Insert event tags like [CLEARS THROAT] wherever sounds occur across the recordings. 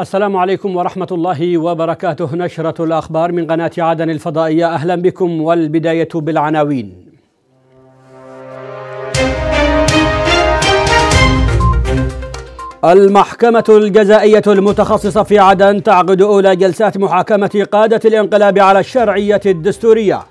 السلام عليكم ورحمة الله وبركاته نشرة الأخبار من قناة عدن الفضائية أهلا بكم والبداية بالعناوين المحكمة الجزائية المتخصصة في عدن تعقد أولى جلسات محاكمة قادة الانقلاب على الشرعية الدستورية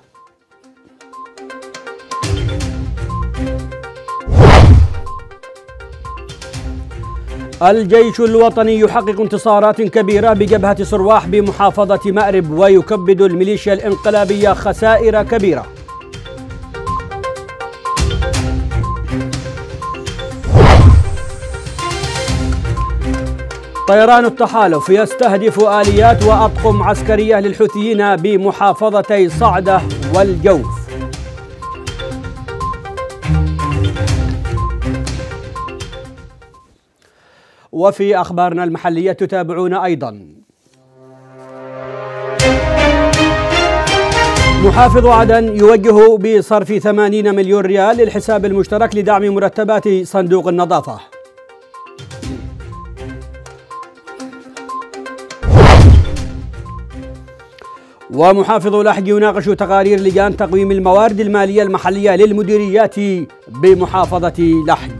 الجيش الوطني يحقق انتصارات كبيرة بجبهة صرواح بمحافظة مأرب ويكبد الميليشيا الانقلابية خسائر كبيرة طيران التحالف يستهدف آليات وأطقم عسكرية للحوثيين بمحافظتي صعدة والجوف وفي أخبارنا المحلية تتابعون أيضا محافظ عدن يوجه بصرف 80 مليون ريال للحساب المشترك لدعم مرتبات صندوق النظافة ومحافظ لحج يناقش تقارير لجان تقويم الموارد المالية المحلية للمديريات بمحافظة لحج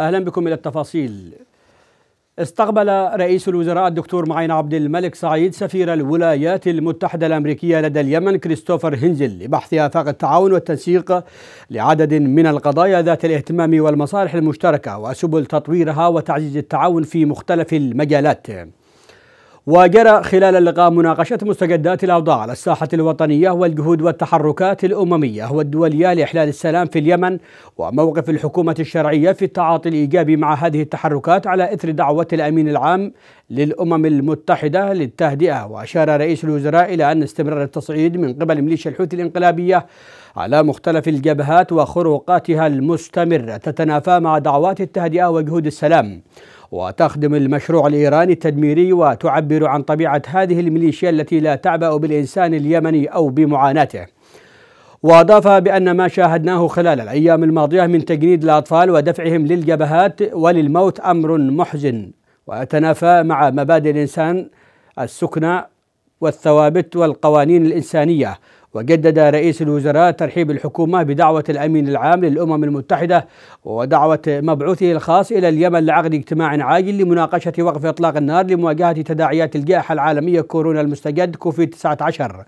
أهلا بكم إلى التفاصيل استقبل رئيس الوزراء الدكتور معين عبد الملك سعيد سفير الولايات المتحدة الأمريكية لدى اليمن كريستوفر هنزل لبحث آفاق التعاون والتنسيق لعدد من القضايا ذات الاهتمام والمصالح المشتركة وسبل تطويرها وتعزيز التعاون في مختلف المجالات وجرى خلال اللقاء مناقشة مستجدات الأوضاع على الساحة الوطنية والجهود والتحركات الأممية والدولية لإحلال السلام في اليمن وموقف الحكومة الشرعية في التعاطي الإيجابي مع هذه التحركات على إثر دعوة الأمين العام للأمم المتحدة للتهدئة وأشار رئيس الوزراء إلى أن استمرار التصعيد من قبل ميليشيا الحوثي الانقلابية على مختلف الجبهات وخروقاتها المستمرة تتنافى مع دعوات التهدئة وجهود السلام وتخدم المشروع الإيراني التدميري وتعبر عن طبيعة هذه الميليشيا التي لا تعبأ بالإنسان اليمني أو بمعاناته وأضاف بأن ما شاهدناه خلال الأيام الماضية من تجنيد الأطفال ودفعهم للجبهات وللموت أمر محزن ويتنافى مع مبادئ الإنسان السكنى والثوابت والقوانين الإنسانية وجدد رئيس الوزراء ترحيب الحكومة بدعوة الأمين العام للأمم المتحدة ودعوة مبعوثه الخاص إلى اليمن لعقد اجتماع عاجل لمناقشة وقف إطلاق النار لمواجهة تداعيات الجائحة العالمية كورونا المستجد كوفيد 19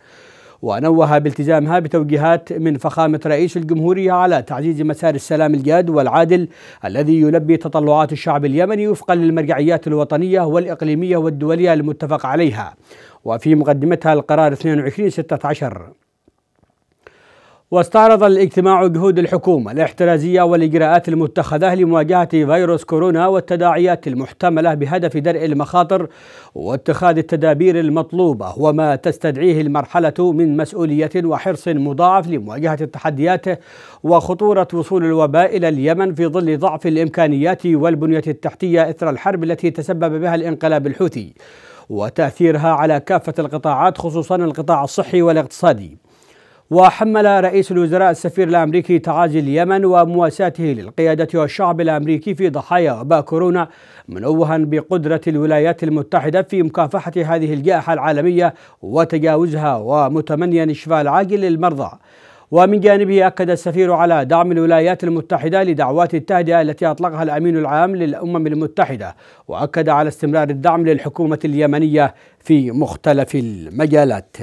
ونوه بالتزامها بتوجيهات من فخامة رئيس الجمهورية على تعزيز مسار السلام الجاد والعادل الذي يلبي تطلعات الشعب اليمني وفقا للمرجعيات الوطنية والإقليمية والدولية المتفق عليها وفي مقدمتها القرار 22 16 واستعرض الاجتماع جهود الحكومة الاحترازية والإجراءات المتخذة لمواجهة فيروس كورونا والتداعيات المحتملة بهدف درء المخاطر واتخاذ التدابير المطلوبة وما تستدعيه المرحلة من مسؤولية وحرص مضاعف لمواجهة التحديات وخطورة وصول الوباء إلى اليمن في ظل ضعف الإمكانيات والبنية التحتية إثر الحرب التي تسبب بها الانقلاب الحوثي وتأثيرها على كافة القطاعات خصوصا القطاع الصحي والاقتصادي وحمل رئيس الوزراء السفير الأمريكي تعازي اليمن ومواساته للقيادة والشعب الأمريكي في ضحايا وباء كورونا منوها بقدرة الولايات المتحدة في مكافحة هذه الجائحة العالمية وتجاوزها ومتمنيا الشفاء العاجل للمرضى ومن جانبه أكد السفير على دعم الولايات المتحدة لدعوات التهدئة التي أطلقها الأمين العام للأمم المتحدة وأكد على استمرار الدعم للحكومة اليمنية في مختلف المجالات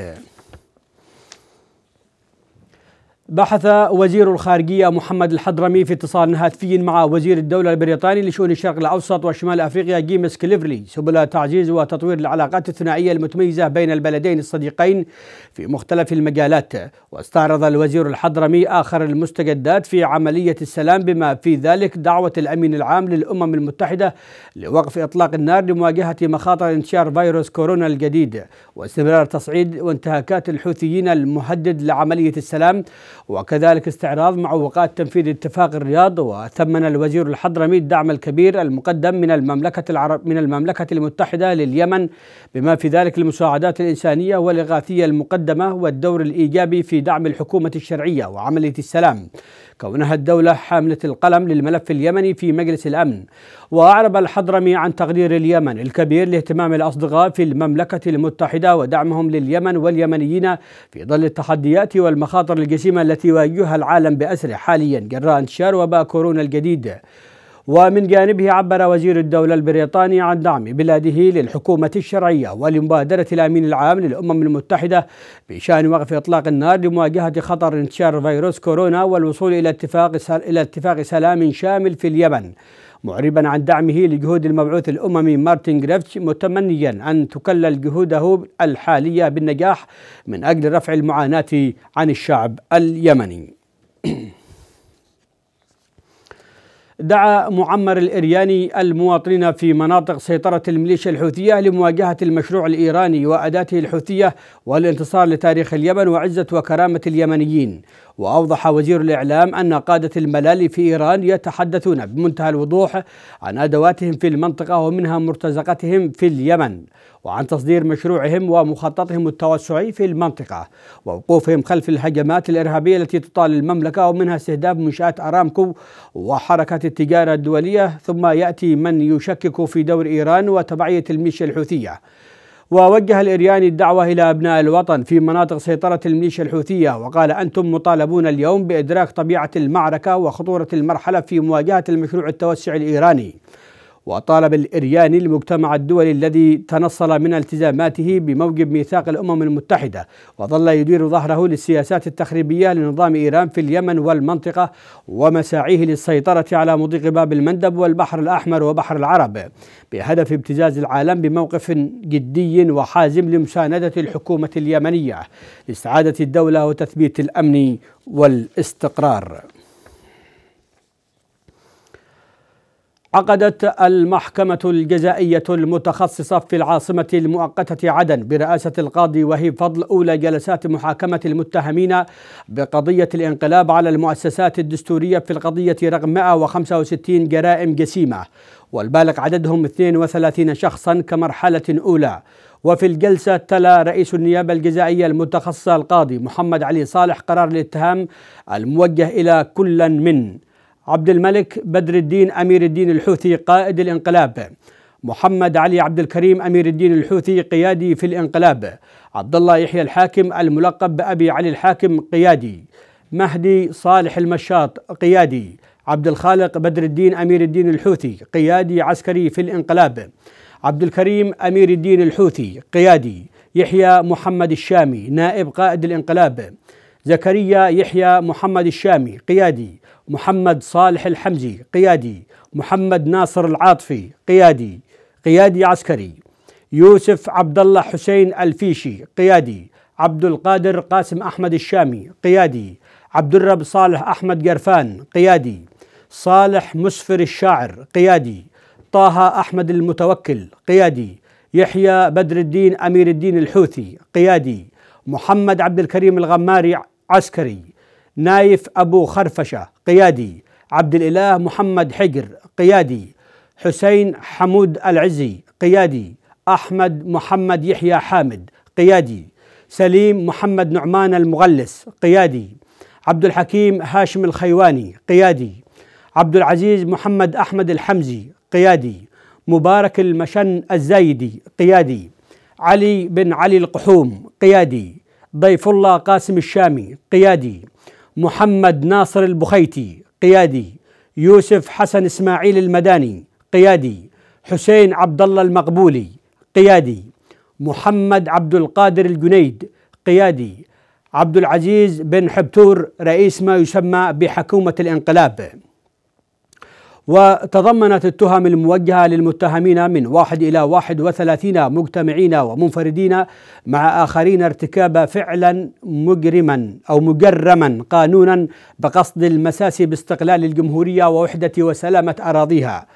بحث وزير الخارجية محمد الحضرمي في اتصال هاتفي مع وزير الدولة البريطاني لشؤون الشرق الأوسط وشمال أفريقيا جيمس كليفرلي سبل تعزيز وتطوير العلاقات الثنائية المتميزة بين البلدين الصديقين في مختلف المجالات واستعرض الوزير الحضرمي آخر المستجدات في عملية السلام بما في ذلك دعوة الأمين العام للأمم المتحدة لوقف إطلاق النار لمواجهة مخاطر انتشار فيروس كورونا الجديد واستمرار تصعيد وانتهاكات الحوثيين المهدد لعملية السلام وكذلك استعراض معوقات تنفيذ اتفاق الرياض وثمن الوزير الحضرمي الدعم الكبير المقدم من المملكة العرب من المملكة المتحدة لليمن بما في ذلك المساعدات الإنسانية والإغاثية المقدمة والدور الإيجابي في دعم الحكومة الشرعية وعملية السلام كونها الدولة حاملة القلم للملف اليمني في مجلس الأمن وأعرب الحضرمي عن تقدير اليمن الكبير لاهتمام الأصدقاء في المملكة المتحدة ودعمهم لليمن واليمنيين في ظل التحديات والمخاطر الجسيمة التي يواجهها العالم بأسره حاليا جراء انتشار وباء كورونا الجديد ومن جانبه عبر وزير الدولة البريطاني عن دعم بلاده للحكومة الشرعية ولمبادرة الأمين العام للأمم المتحدة بشأن وقف إطلاق النار لمواجهة خطر انتشار فيروس كورونا والوصول إلى اتفاق إلى اتفاق سلام شامل في اليمن معربا عن دعمه لجهود المبعوث الاممي مارتن جريفتش متمنيا ان تكلل جهوده الحاليه بالنجاح من اجل رفع المعاناه عن الشعب اليمني. [CLEARS THROAT] دعا معمر الإرياني المواطنين في مناطق سيطرة الميليشيا الحوثية لمواجهة المشروع الإيراني وأداته الحوثية والانتصار لتاريخ اليمن وعزة وكرامة اليمنيين وأوضح وزير الإعلام أن قادة الملال في إيران يتحدثون بمنتهى الوضوح عن أدواتهم في المنطقة ومنها مرتزقتهم في اليمن وعن تصدير مشروعهم ومخططهم التوسعي في المنطقة ووقوفهم خلف الهجمات الإرهابية التي تطال المملكة ومنها استهداف منشآت أرامكو وحركة التجارة الدولية ثم يأتي من يشكك في دور إيران وتبعية الميليشيا الحوثية ووجه الإرياني الدعوة إلى أبناء الوطن في مناطق سيطرة الميليشيا الحوثية وقال أنتم مطالبون اليوم بإدراك طبيعة المعركة وخطورة المرحلة في مواجهة المشروع التوسعي الإيراني وطالب الإريان المجتمع الدولي الذي تنصل من التزاماته بموجب ميثاق الأمم المتحدة وظل يدير ظهره للسياسات التخريبية لنظام إيران في اليمن والمنطقة ومساعيه للسيطرة على مضيق باب المندب والبحر الأحمر وبحر العرب بهدف ابتزاز العالم بموقف جدي وحازم لمساندة الحكومة اليمنية لاستعادة الدولة وتثبيت الأمن والاستقرار عقدت المحكمة الجزائية المتخصصة في العاصمة المؤقتة عدن برئاسة القاضي وهيب فضل أولى جلسات محاكمة المتهمين بقضية الانقلاب على المؤسسات الدستورية في القضية رقم 165 جرائم جسيمة والبالغ عددهم 32 شخصا كمرحلة أولى وفي الجلسة تلا رئيس النيابة الجزائية المتخصصة القاضي محمد علي صالح قرار الاتهام الموجه إلى كل من عبد الملك بدر الدين أمير الدين الحوثي قائد الانقلاب محمد علي عبد الكريم أمير الدين الحوثي قيادي في الانقلاب عبد الله يحيى الحاكم الملقب بأبي علي الحاكم قيادي مهدي صالح المشاط قيادي عبد الخالق بدر الدين أمير الدين الحوثي قيادي عسكري في الانقلاب عبد الكريم أمير الدين الحوثي قيادي يحيى محمد الشامي نائب قائد الانقلاب زكريا يحيى محمد الشامي قيادي محمد صالح الحمجي قيادي محمد ناصر العاطفي قيادي قيادي عسكري يوسف عبد الله حسين الفيشي قيادي عبد القادر قاسم أحمد الشامي قيادي عبد الرب صالح أحمد قرفان قيادي صالح مسفر الشاعر قيادي طه أحمد المتوكل قيادي يحيى بدر الدين أمير الدين الحوثي قيادي محمد عبد الكريم الغماري عسكري نايف أبو خرفشة قيادي عبد الإله محمد حجر قيادي حسين حمود العزي قيادي أحمد محمد يحيى حامد قيادي سليم محمد نعمان المغلس قيادي عبد الحكيم هاشم الخيواني قيادي عبد العزيز محمد أحمد الحمزي قيادي مبارك المشن الزايدي قيادي علي بن علي القحوم قيادي ضيف الله قاسم الشامي قيادي محمد ناصر البخيتي قيادي يوسف حسن اسماعيل المداني قيادي حسين عبد الله المقبولي قيادي محمد عبد القادر الجنيد قيادي عبد العزيز بن حبتور رئيس ما يسمى بحكومه الانقلاب وتضمنت التهم الموجهة للمتهمين من واحد إلى واحد وثلاثين مجتمعين ومنفردين مع آخرين ارتكاب فعلا مجرما أو مجرما قانونا بقصد المساس باستقلال الجمهورية ووحدة وسلامة أراضيها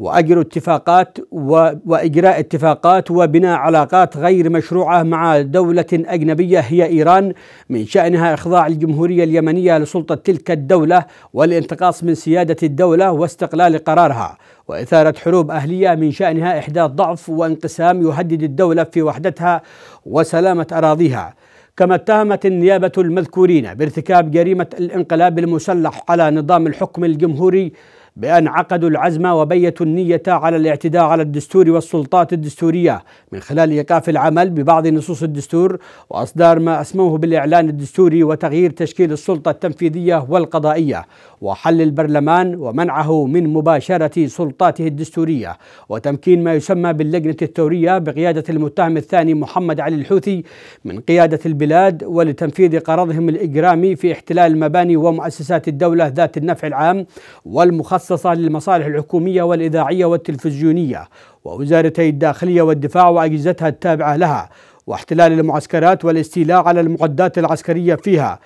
وأجر اتفاقات وإجراء اتفاقات وبناء علاقات غير مشروعة مع دولة أجنبية هي إيران من شأنها إخضاع الجمهورية اليمنية لسلطة تلك الدولة والانتقاص من سيادة الدولة واستقلال قرارها وإثارة حروب أهلية من شأنها إحداث ضعف وانقسام يهدد الدولة في وحدتها وسلامة أراضيها كما اتهمت النيابة المذكورين بارتكاب جريمة الانقلاب المسلح على نظام الحكم الجمهوري بأن عقدوا العزم وبيتوا النية على الاعتداء على الدستور والسلطات الدستورية من خلال إيقاف العمل ببعض نصوص الدستور وإصدار ما أسموه بالإعلان الدستوري وتغيير تشكيل السلطة التنفيذية والقضائية وحل البرلمان ومنعه من مباشرة سلطاته الدستورية وتمكين ما يسمى باللجنة الثورية بقيادة المتهم الثاني محمد علي الحوثي من قيادة البلاد ولتنفيذ قرضهم الإجرامي في احتلال مباني ومؤسسات الدولة ذات النفع العام والمخصص مخصصة للمصالح الحكومية والإذاعية والتلفزيونية ووزارتي الداخلية والدفاع وأجهزتها التابعة لها واحتلال المعسكرات والاستيلاء على المعدات العسكرية فيها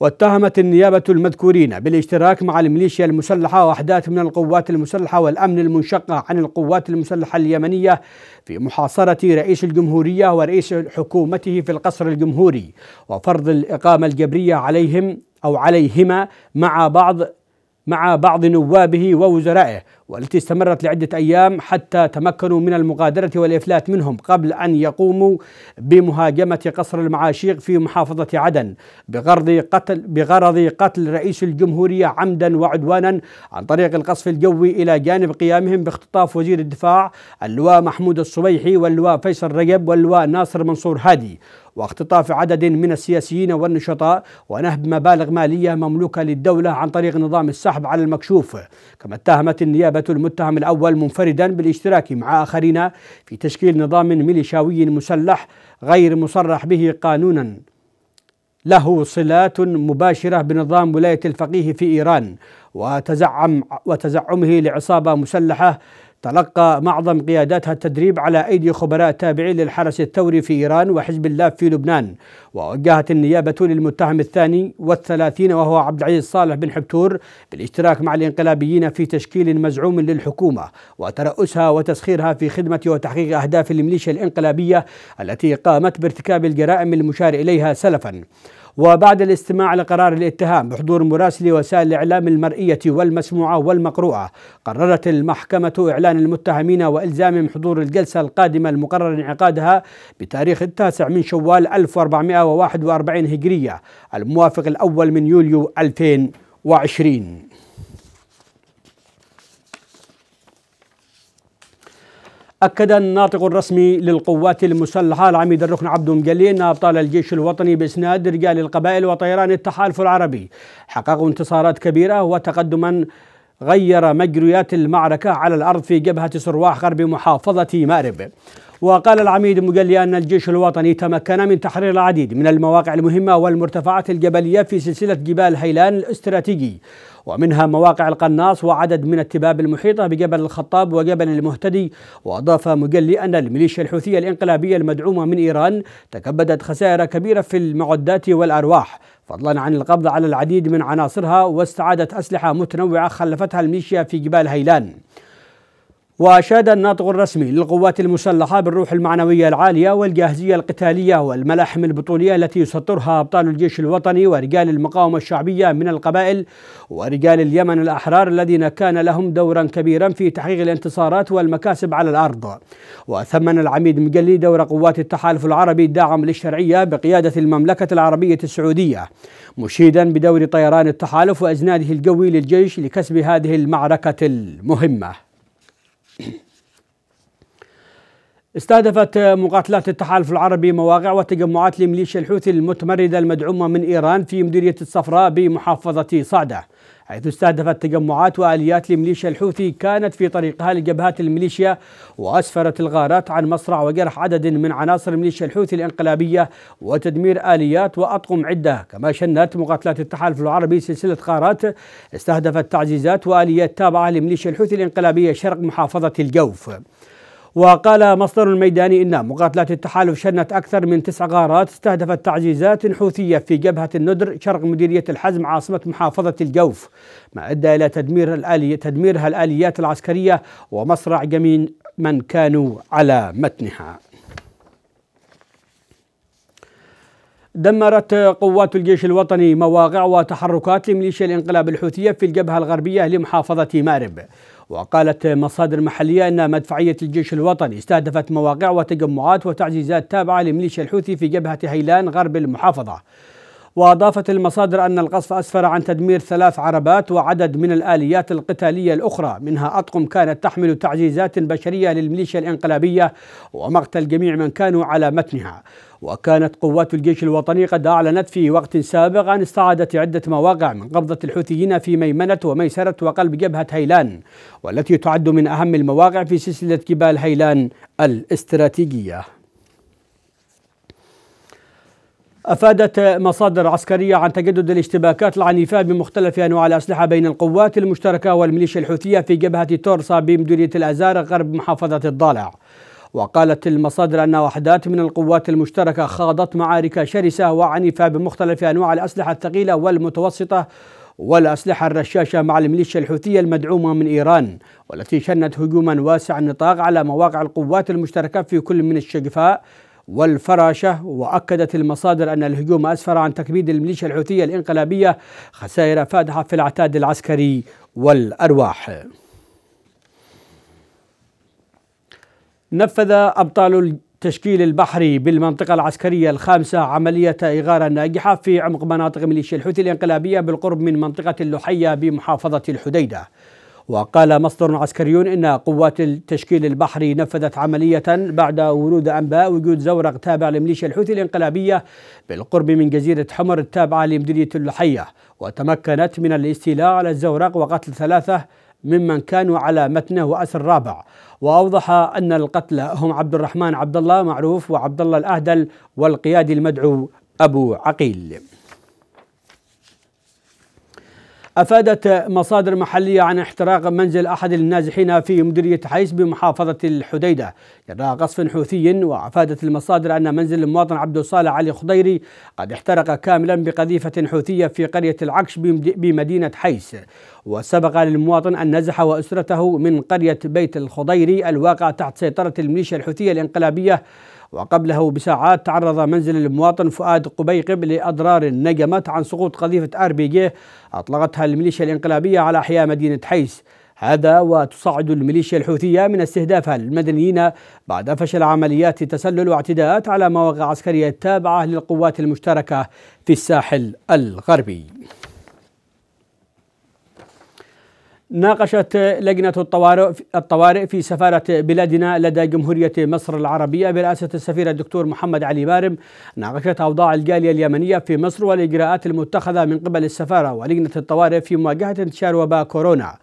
واتهمت النيابة المذكورين بالاشتراك مع الميليشيا المسلحة وأحداث من القوات المسلحة والأمن المنشقة عن القوات المسلحة اليمنية في محاصرة رئيس الجمهورية ورئيس حكومته في القصر الجمهوري وفرض الإقامة الجبرية عليهم أو عليهما مع بعض مع بعض نوابه ووزرائه والتي استمرت لعدة أيام حتى تمكنوا من المغادرة والإفلات منهم قبل أن يقوموا بمهاجمة قصر المعاشيق في محافظة عدن بغرض قتل, بغرض قتل رئيس الجمهورية عمدا وعدوانا عن طريق القصف الجوي إلى جانب قيامهم باختطاف وزير الدفاع اللواء محمود الصبيحي واللواء فيصل رجب واللواء ناصر منصور هادي واختطاف عدد من السياسيين والنشطاء ونهب مبالغ مالية مملوكة للدولة عن طريق نظام السحب على المكشوف كما اتهمت النيابة المتهم الأول منفردا بالاشتراك مع آخرين في تشكيل نظام ميليشاوي مسلح غير مصرح به قانونا له صلات مباشرة بنظام ولاية الفقيه في إيران وتزعم وتزعمه لعصابة مسلحة تلقى معظم قياداتها التدريب على أيدي خبراء تابعين للحرس الثوري في إيران وحزب الله في لبنان ووجهت النيابة للمتهم الثاني والثلاثين وهو عبد العزيز صالح بن حبتور بالاشتراك مع الانقلابيين في تشكيل مزعوم للحكومة وترأسها وتسخيرها في خدمة وتحقيق أهداف الميليشيا الانقلابية التي قامت بارتكاب الجرائم المشار إليها سلفاً وبعد الاستماع لقرار الاتهام بحضور مراسلي وسائل الإعلام المرئية والمسموعة والمقروعة قررت المحكمة إعلان المتهمين وإلزامهم حضور الجلسة القادمة المقرر انعقادها بتاريخ التاسع من شوال 1441 هجرية الموافق الأول من يوليو 2020 أكد الناطق الرسمي للقوات المسلحة العميد الركن عبد أن أبطال الجيش الوطني بإسناد رجال القبائل وطيران التحالف العربي حققوا انتصارات كبيرة وتقدما غير مجريات المعركة على الأرض في جبهة سرواح غرب محافظة مأرب وقال العميد المجلي أن الجيش الوطني تمكن من تحرير العديد من المواقع المهمة والمرتفعات الجبلية في سلسلة جبال هيلان الاستراتيجي ومنها مواقع القناص وعدد من التباب المحيطة بجبل الخطاب وجبل المهتدي وأضاف مجلي أن الميليشيا الحوثية الانقلابية المدعومة من إيران تكبدت خسائر كبيرة في المعدات والأرواح فضلا عن القبض على العديد من عناصرها واستعادت أسلحة متنوعة خلفتها الميليشيا في جبال هيلان وأشاد الناطق الرسمي للقوات المسلحة بالروح المعنوية العالية والجاهزية القتالية والملاحم البطولية التي يسطرها أبطال الجيش الوطني ورجال المقاومة الشعبية من القبائل ورجال اليمن الأحرار الذين كان لهم دورا كبيرا في تحقيق الانتصارات والمكاسب على الأرض وثمن العميد مجلي دور قوات التحالف العربي الداعم للشرعية بقيادة المملكة العربية السعودية مشيدا بدور طيران التحالف وأزناده الجوي للجيش لكسب هذه المعركة المهمة استهدفت مقاتلات التحالف العربي مواقع وتجمعات لميليشيا الحوثي المتمردة المدعومة من إيران في مديرية الصفراء بمحافظة صعدة حيث استهدفت تجمعات وآليات لميليشيا الحوثي كانت في طريقها لجبهات الميليشيا وأسفرت الغارات عن مصرع وجرح عدد من عناصر ميليشيا الحوثي الانقلابية وتدمير آليات وأطقم عدة كما شنت مقاتلات التحالف العربي سلسلة غارات استهدفت تعزيزات وآليات تابعة لميليشيا الحوثي الانقلابية شرق محافظة الجوف وقال مصدر الميداني إن مقاتلات التحالف شنت أكثر من تسع غارات استهدفت تعزيزات حوثية في جبهة الندر شرق مديرية الحزم عاصمة محافظة الجوف ما أدى إلى تدمير الآلي تدميرها الآليات العسكرية ومصرع جميع من كانوا على متنها دمرت قوات الجيش الوطني مواقع وتحركات لميليشيا الانقلاب الحوثية في الجبهة الغربية لمحافظة مارب وقالت مصادر محلية أن مدفعية الجيش الوطني استهدفت مواقع وتجمعات وتعزيزات تابعة لميليشيا الحوثي في جبهة هيلان غرب المحافظة وأضافت المصادر أن القصف أسفر عن تدمير ثلاث عربات وعدد من الآليات القتالية الأخرى منها أطقم كانت تحمل تعزيزات بشرية للميليشيا الانقلابية ومقتل جميع من كانوا على متنها وكانت قوات الجيش الوطني قد أعلنت في وقت سابق عن استعادة عدة مواقع من قبضة الحوثيين في ميمنة وميسرة وقلب جبهة هيلان والتي تعد من أهم المواقع في سلسلة جبال هيلان الاستراتيجية أفادت مصادر عسكرية عن تجدد الاشتباكات العنيفة بمختلف أنواع الأسلحة بين القوات المشتركة والميليشيا الحوثية في جبهة تورسا بمديرية الأزار غرب محافظة الضالع وقالت المصادر أن وحدات من القوات المشتركة خاضت معارك شرسة وعنيفة بمختلف أنواع الأسلحة الثقيلة والمتوسطة والأسلحة الرشاشة مع الميليشيا الحوثية المدعومة من إيران والتي شنت هجوما واسع النطاق على مواقع القوات المشتركة في كل من الشقفاء والفراشة وأكدت المصادر أن الهجوم أسفر عن تكبيد الميليشيا الحوثية الإنقلابية خسائر فادحة في العتاد العسكري والأرواح نفذ أبطال التشكيل البحري بالمنطقة العسكرية الخامسة عملية إغارة ناجحة في عمق مناطق ميليشيا الحوثي الإنقلابية بالقرب من منطقة اللحية بمحافظة الحديدة وقال مصدر عسكري إن قوات التشكيل البحري نفذت عملية بعد ورود أنباء وجود زورق تابع لميليشيا الحوثي الانقلابية بالقرب من جزيرة حمر التابعة لمديرية اللحية وتمكنت من الاستيلاء على الزورق وقتل ثلاثة ممن كانوا على متنه وأسر رابع وأوضح أن القتلى هم عبد الرحمن عبد الله معروف وعبد الله الأهدل والقيادي المدعو أبو عقيل أفادت مصادر محلية عن احتراق منزل أحد النازحين في مديرية حيس بمحافظة الحديدة جراء قصف حوثي وأفادت المصادر أن منزل المواطن عبد الصالح علي خضيري قد احترق كاملا بقذيفة حوثية في قرية العكش بمدينة حيس وسبق للمواطن أن نزح وأسرته من قرية بيت الخضيري الواقع تحت سيطرة الميليشيا الحوثية الانقلابية وقبله بساعات تعرض منزل المواطن فؤاد قبيقب لأضرار نجمت عن سقوط قذيفة آر بي جي أطلقتها الميليشيا الإنقلابية على أحياء مدينة حيس هذا وتصعد الميليشيا الحوثية من استهدافها للمدنيين بعد فشل عمليات تسلل واعتداءات على مواقع عسكرية تابعة للقوات المشتركة في الساحل الغربي ناقشت لجنة الطوارئ الطوارئ في سفارة بلادنا لدى جمهورية مصر العربية برئاسة السفير الدكتور محمد علي بارم ناقشت أوضاع الجالية اليمنية في مصر والإجراءات المتخذة من قبل السفارة ولجنة الطوارئ في مواجهة انتشار وباء كورونا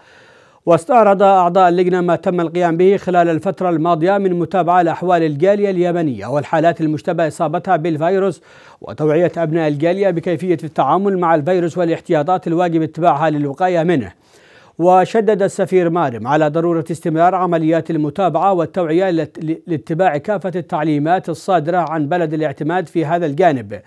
واستعرض أعضاء اللجنة ما تم القيام به خلال الفترة الماضية من متابعة لأحوال الجالية اليمنية والحالات المشتبه إصابتها بالفيروس وتوعية أبناء الجالية بكيفية التعامل مع الفيروس والاحتياطات الواجب اتباعها للوقاية منه وشدد السفير مارم على ضرورة استمرار عمليات المتابعة والتوعية لاتباع كافة التعليمات الصادرة عن بلد الاعتماد في هذا الجانب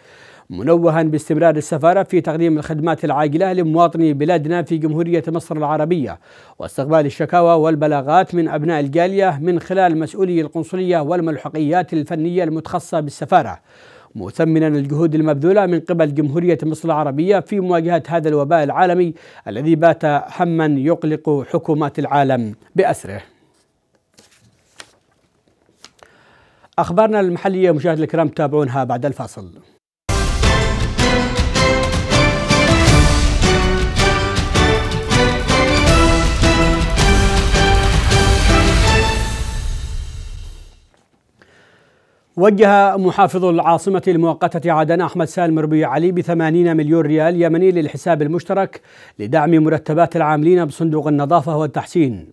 منوها باستمرار السفارة في تقديم الخدمات العاجلة لمواطني بلادنا في جمهورية مصر العربية واستقبال الشكاوى والبلاغات من أبناء الجالية من خلال مسؤولي القنصلية والملحقيات الفنية المتخصصة بالسفارة مثمنا الجهود المبذولة من قبل جمهورية مصر العربية في مواجهة هذا الوباء العالمي الذي بات هما يقلق حكومات العالم بأسره أخبارنا المحلية مشاهد الكرام تابعونها بعد الفاصل وجه محافظ العاصمة المؤقتة عدن أحمد سالم ربيع علي بثمانين مليون ريال يمني للحساب المشترك لدعم مرتبات العاملين بصندوق النظافة والتحسين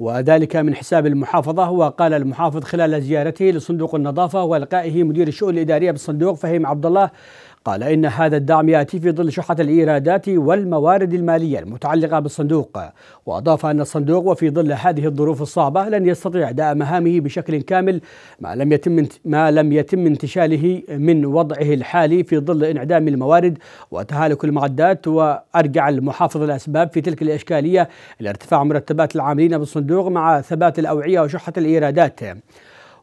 وذلك من حساب المحافظة وقال المحافظ خلال زيارته لصندوق النظافة ولقائه مدير الشؤون الإدارية بالصندوق فهيم عبد الله قال إن هذا الدعم يأتي في ظل شحة الإيرادات والموارد المالية المتعلقة بالصندوق وأضاف أن الصندوق وفي ظل هذه الظروف الصعبة لن يستطيع أداء مهامه بشكل كامل ما لم يتم ما لم يتم انتشاله من وضعه الحالي في ظل انعدام الموارد وتهالك المعدات وأرجع المحافظ الأسباب في تلك الإشكالية إلى ارتفاع مرتبات العاملين بالصندوق مع ثبات الأوعية وشحة الإيرادات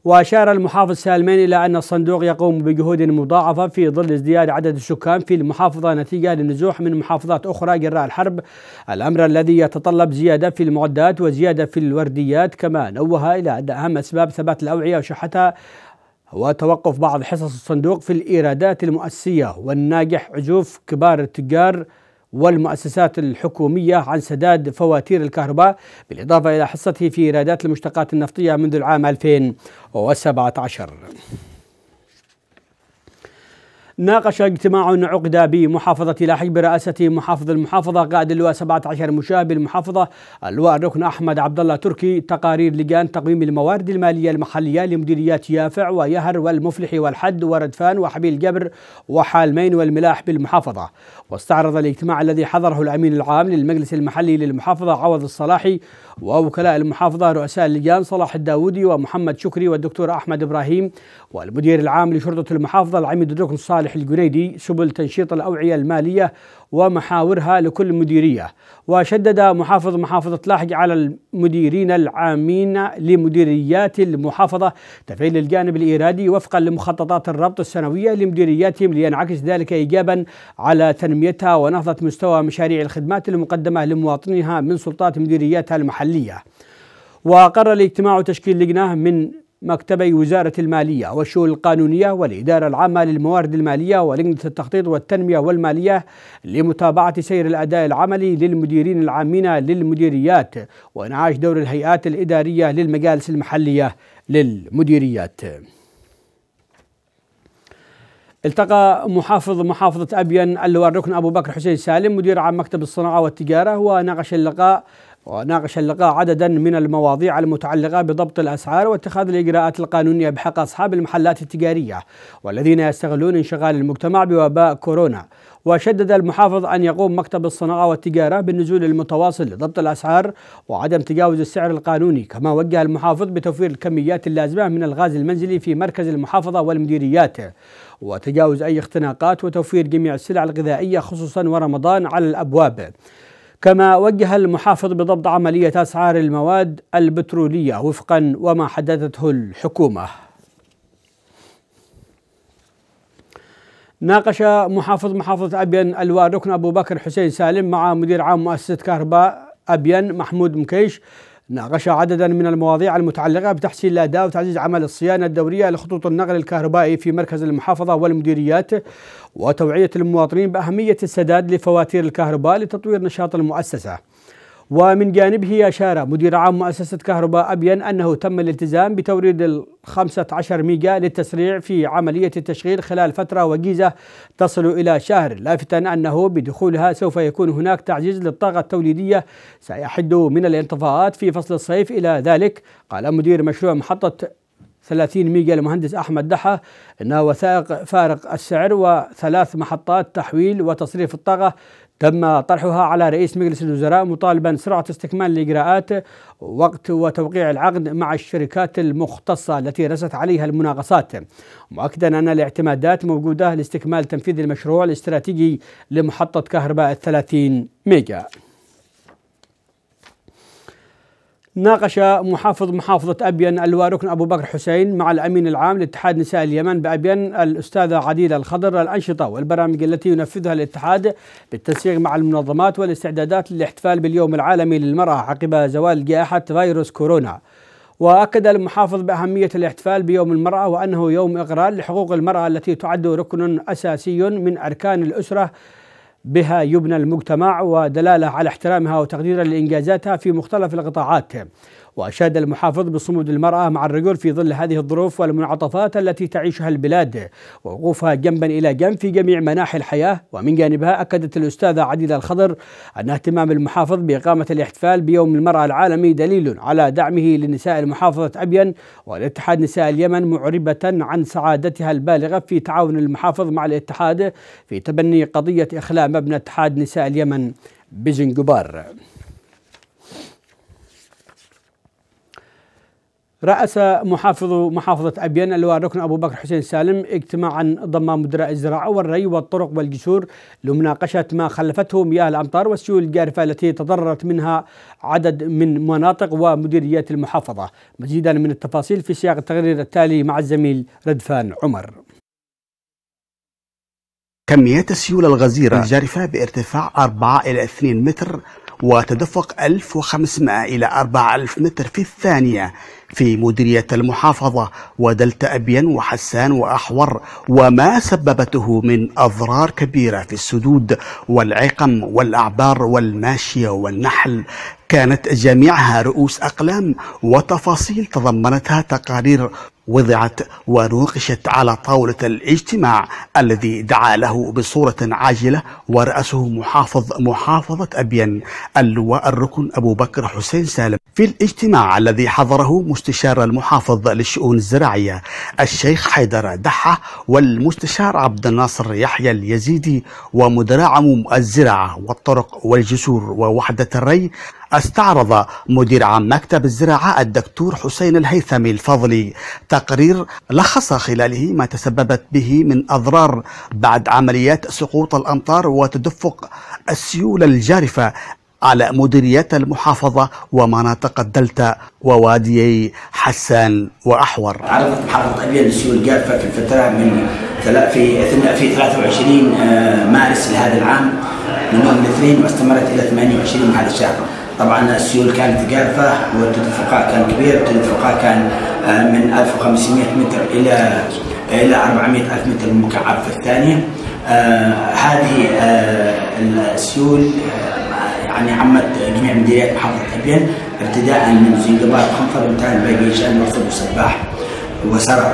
وأشار المحافظ سالمين إلى أن الصندوق يقوم بجهود مضاعفة في ظل ازدياد عدد السكان في المحافظة نتيجة للنزوح من محافظات أخرى جراء الحرب الأمر الذي يتطلب زيادة في المعدات وزيادة في الورديات كما نوه إلى أن أهم أسباب ثبات الأوعية وشحتها وتوقف بعض حصص الصندوق في الإيرادات المؤسسية والناجح عزوف كبار التجار والمؤسسات الحكومية عن سداد فواتير الكهرباء بالإضافة إلى حصته في إيرادات المشتقات النفطية منذ العام 2017 ناقش اجتماع عقد بمحافظة لاحق برئاسة محافظ المحافظة قائد اللواء 17 مشاه بالمحافظة اللواء الركن أحمد عبد الله تركي تقارير لجان تقويم الموارد المالية المحلية لمديريات يافع ويهر والمفلح والحد وردفان وحبيل جبر وحالمين والملاح بالمحافظة واستعرض الاجتماع الذي حضره الأمين العام للمجلس المحلي للمحافظة عوض الصلاحي ووكلاء المحافظة رؤساء اللجان صلاح الداودي ومحمد شكري والدكتور أحمد إبراهيم والمدير العام لشرطة المحافظة العميد الركن صالح صالح الجنيدي سبل تنشيط الأوعية المالية ومحاورها لكل مديرية وشدد محافظ محافظة لاحق على المديرين العامين لمديريات المحافظة تفعيل الجانب الإيرادي وفقا لمخططات الربط السنوية لمديرياتهم لينعكس ذلك إيجابا على تنميتها ونهضة مستوى مشاريع الخدمات المقدمة لمواطنيها من سلطات مديرياتها المحلية وقرر الاجتماع تشكيل لجنة من مكتبي وزارة المالية والشؤون القانونية والإدارة العامة للموارد المالية ولجنة التخطيط والتنمية والمالية لمتابعة سير الأداء العملي للمديرين العامين للمديريات وإنعاش دور الهيئات الإدارية للمجالس المحلية للمديريات. التقى محافظ محافظة أبين اللواء الركن أبو بكر حسين سالم مدير عام مكتب الصناعة والتجارة وناقش اللقاء وناقش اللقاء عددا من المواضيع المتعلقة بضبط الأسعار واتخاذ الإجراءات القانونية بحق أصحاب المحلات التجارية والذين يستغلون انشغال المجتمع بوباء كورونا وشدد المحافظ أن يقوم مكتب الصناعة والتجارة بالنزول المتواصل لضبط الأسعار وعدم تجاوز السعر القانوني كما وجه المحافظ بتوفير الكميات اللازمة من الغاز المنزلي في مركز المحافظة والمديريات وتجاوز أي اختناقات وتوفير جميع السلع الغذائية خصوصا ورمضان على الأبواب كما وجه المحافظ بضبط عملية أسعار المواد البترولية وفقا وما حددته الحكومة ناقش محافظ محافظة أبين الوار ركن أبو بكر حسين سالم مع مدير عام مؤسسة كهرباء أبين محمود مكيش ناقش عددا من المواضيع المتعلقة بتحسين الأداء وتعزيز عمل الصيانة الدورية لخطوط النقل الكهربائي في مركز المحافظة والمديريات وتوعية المواطنين بأهمية السداد لفواتير الكهرباء لتطوير نشاط المؤسسة ومن جانبه أشار مدير عام مؤسسة كهرباء أبين أنه تم الالتزام بتوريد ال 15 ميجا للتسريع في عملية التشغيل خلال فترة وجيزة تصل إلى شهر لافتا أنه بدخولها سوف يكون هناك تعزيز للطاقة التوليدية سيحد من الانطفاءات في فصل الصيف إلى ذلك قال مدير مشروع محطة 30 ميجا المهندس أحمد دحى إنها وثائق فارق السعر وثلاث محطات تحويل وتصريف الطاقة تم طرحها على رئيس مجلس الوزراء مطالبا سرعة استكمال الإجراءات وقت وتوقيع العقد مع الشركات المختصة التي رست عليها المناقصات مؤكدا أن الاعتمادات موجودة لاستكمال تنفيذ المشروع الاستراتيجي لمحطة كهرباء الثلاثين ميجا ناقش محافظ محافظة أبين الواركن أبو بكر حسين مع الأمين العام لاتحاد نساء اليمن بأبين الأستاذة عديلة الخضر الأنشطة والبرامج التي ينفذها الاتحاد بالتنسيق مع المنظمات والاستعدادات للاحتفال باليوم العالمي للمرأة عقب زوال جائحة فيروس كورونا وأكد المحافظ بأهمية الاحتفال بيوم المرأة وأنه يوم إقرار لحقوق المرأة التي تعد ركن أساسي من أركان الأسرة بها يبنى المجتمع ودلاله على احترامها وتقديرها لانجازاتها في مختلف القطاعات وأشاد المحافظ بصمود المرأة مع الرجل في ظل هذه الظروف والمنعطفات التي تعيشها البلاد ووقوفها جنبا إلى جنب في جميع مناحي الحياة ومن جانبها أكدت الأستاذة عديدة الخضر أن اهتمام المحافظ بإقامة الاحتفال بيوم المرأة العالمي دليل على دعمه لنساء المحافظة أبين والاتحاد نساء اليمن معربة عن سعادتها البالغة في تعاون المحافظ مع الاتحاد في تبني قضية إخلاء مبنى اتحاد نساء اليمن بجنجبار رأس محافظ محافظة أبيان اللواء الركن أبو بكر حسين سالم اجتماعا ضم مدراء الزراعة والري والطرق والجسور لمناقشة ما خلفته مياه الأمطار والسيول الجارفة التي تضررت منها عدد من مناطق ومديريات المحافظة مزيدا من التفاصيل في سياق التقرير التالي مع الزميل ردفان عمر كميات السيول الغزيرة الجارفة بارتفاع 4 إلى 2 متر وتدفق 1500 إلى 4000 متر في الثانية في مديرية المحافظة ودلتا أبين وحسان وأحور وما سببته من أضرار كبيرة في السدود والعقم والأعبار والماشية والنحل كانت جميعها رؤوس أقلام وتفاصيل تضمنتها تقارير وضعت ونوقشت على طاولة الاجتماع الذي دعا له بصورة عاجلة ورأسه محافظ محافظة أبين اللواء الركن أبو بكر حسين سالم في الاجتماع الذي حضره مستشار المحافظ للشؤون الزراعية الشيخ حيدر دحة والمستشار عبد الناصر يحيى اليزيدي ومدراء عموم الزراعة والطرق والجسور ووحدة الري استعرض مدير عام مكتب الزراعة الدكتور حسين الهيثمي الفضلي تقرير لخص خلاله ما تسببت به من أضرار بعد عمليات سقوط الأمطار وتدفق السيول الجارفة على مديريات المحافظة ومناطق الدلتا وواديي حسان وأحور عرضت محافظة أبيان للسيول الجارفه في الفترة من في في 23 آه، مارس لهذا العام من يوم الاثنين واستمرت إلى 28 من هذا الشهر طبعا السيول كانت جافه والتدفقاء كان كبير التدفقاء كان آه، من 1500 متر الى الى 400 الف متر مكعب في الثانيه آه، هذه آه، السيول يعني عمت جميع مديريات محافظه ابين ابتداء من زنجبار خنفر وانتهى باقي مرصد وسباح وسرع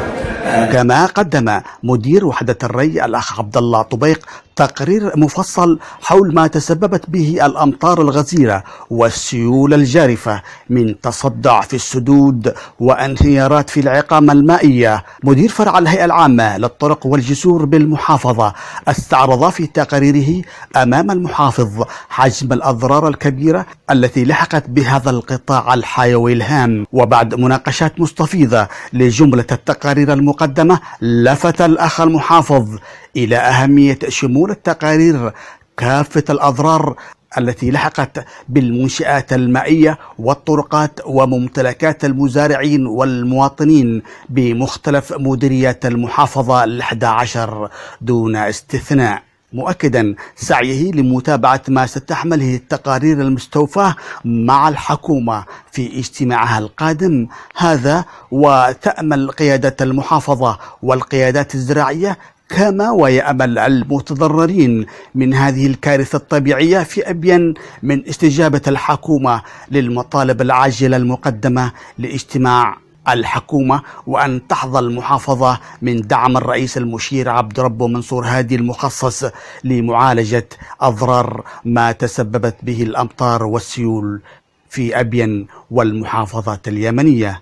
كما قدم مدير وحدة الري الأخ عبد الله طبيق تقرير مفصل حول ما تسببت به الأمطار الغزيرة والسيول الجارفة من تصدع في السدود وانهيارات في العقام المائية مدير فرع الهيئة العامة للطرق والجسور بالمحافظة استعرض في تقريره أمام المحافظ حجم الأضرار الكبيرة التي لحقت بهذا القطاع الحيوي الهام وبعد مناقشات مستفيضة لجملة التقارير المقدمة لفت الأخ المحافظ إلى أهمية شمول التقارير كافة الأضرار التي لحقت بالمنشآت المائية والطرقات وممتلكات المزارعين والمواطنين بمختلف مديريات المحافظة ال عشر دون استثناء مؤكدا سعيه لمتابعة ما ستحمله التقارير المستوفاة مع الحكومة في اجتماعها القادم هذا وتأمل قيادة المحافظة والقيادات الزراعية كما ويأمل المتضررين من هذه الكارثة الطبيعية في أبين من استجابة الحكومة للمطالب العاجلة المقدمة لاجتماع الحكومة وأن تحظى المحافظة من دعم الرئيس المشير عبد ربه منصور هادي المخصص لمعالجة أضرار ما تسببت به الأمطار والسيول في أبين والمحافظات اليمنية